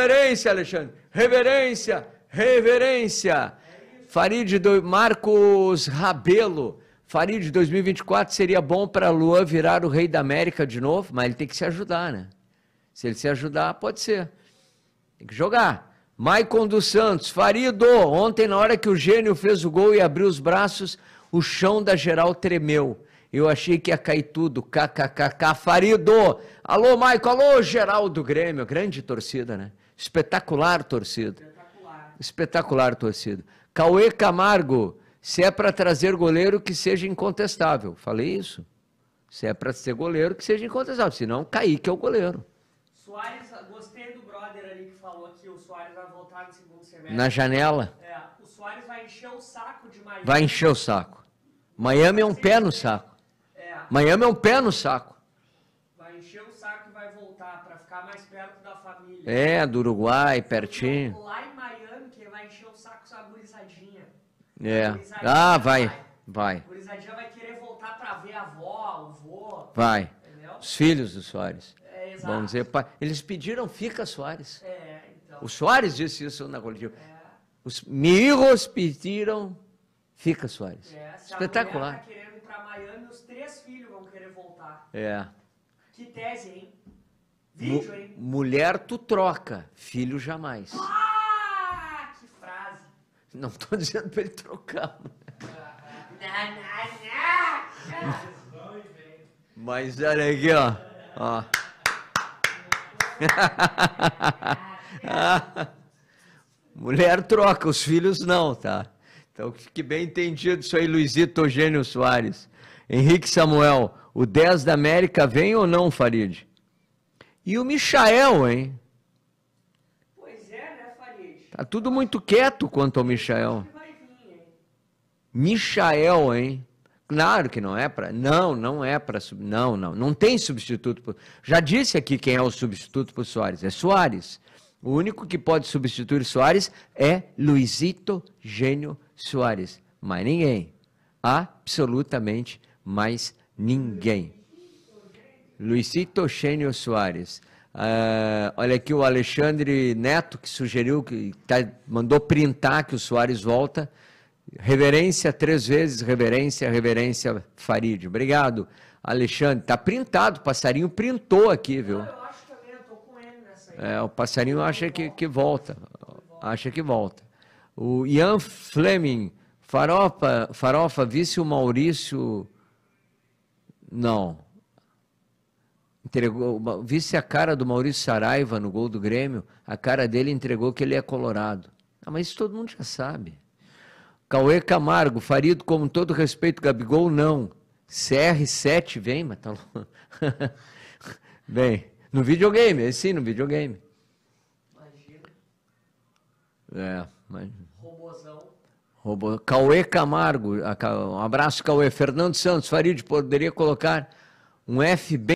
Reverência, Alexandre. Reverência, reverência. Farid do Marcos Rabelo. Farid, 2024 seria bom para Luan virar o rei da América de novo, mas ele tem que se ajudar, né? Se ele se ajudar, pode ser. Tem que jogar. Maicon dos Santos, Farido, ontem na hora que o gênio fez o gol e abriu os braços, o chão da geral tremeu. Eu achei que ia cair tudo. KKKK, Farido. Alô, Maicon. Alô, geral do Grêmio. Grande torcida, né? Espetacular torcida. Espetacular, Espetacular torcida. Cauê Camargo, se é para trazer goleiro que seja incontestável. Falei isso. Se é para ser goleiro que seja incontestável, senão Kaique é o goleiro. Soares, gostei do brother ali que falou que o Soares vai voltar no segundo semestre. Na janela? É, o Soares vai encher o saco de Miami. Vai encher o saco. Miami é um pé no saco. É. Miami é um pé no saco ficar mais perto da família. É, do Uruguai, pertinho. Lá em Miami, que vai encher o saco com a gurizadinha. É. Gurizadinha ah, vai, vai. vai. Gurizadinha vai querer voltar pra ver a avó, o vô. Vai. Entendeu? Os filhos do Soares. É, exato. Vamos dizer, pai. Eles pediram, fica Soares. É, então. O Soares disse isso na coletiva. É. Os mirros pediram, fica Soares. É, se Espetacular. A tá querendo ir pra Miami, os três filhos vão querer voltar. É. Que tese, hein? Vídeo, hein? Mulher tu troca, filho jamais. Ah, que frase. Não estou dizendo para ele trocar. Mas olha aqui, ó. ó. Mulher troca, os filhos não, tá? Então fique bem entendido isso aí, Luizito Eugênio Soares. Henrique Samuel, o 10 da América vem ou não, Farid? E o Michael, hein? Pois é, né, Farias? Tá tudo muito quieto quanto ao Michael. Michael, hein? Claro que não é para. Não, não é para. Não, não. Não tem substituto. Pro, já disse aqui quem é o substituto para Soares. É Soares. O único que pode substituir Soares é Luizito Gênio Soares. Mas ninguém. Absolutamente mais ninguém. Luizito Xênio Soares. Uh, olha aqui o Alexandre Neto, que sugeriu, que tá, mandou printar que o Soares volta. Reverência três vezes, reverência, reverência Farid. Obrigado, Alexandre. Tá printado, o passarinho printou aqui, viu? eu acho também, eu tô com ele nessa aí. É, o passarinho acha que, que volta. Acha que volta. O Ian Fleming, farofa, farofa, vice o Maurício. Não entregou, visse a cara do Maurício Saraiva no gol do Grêmio, a cara dele entregou que ele é colorado. Ah, mas isso todo mundo já sabe. Cauê Camargo, Farido, com todo respeito, Gabigol, não. CR7 vem, mas tá louco. Bem, no videogame, sim, no videogame. Imagina. É, imagina. Robozão. Robô... Cauê Camargo, um abraço, Cauê. Fernando Santos, Farid, poderia colocar um F bem.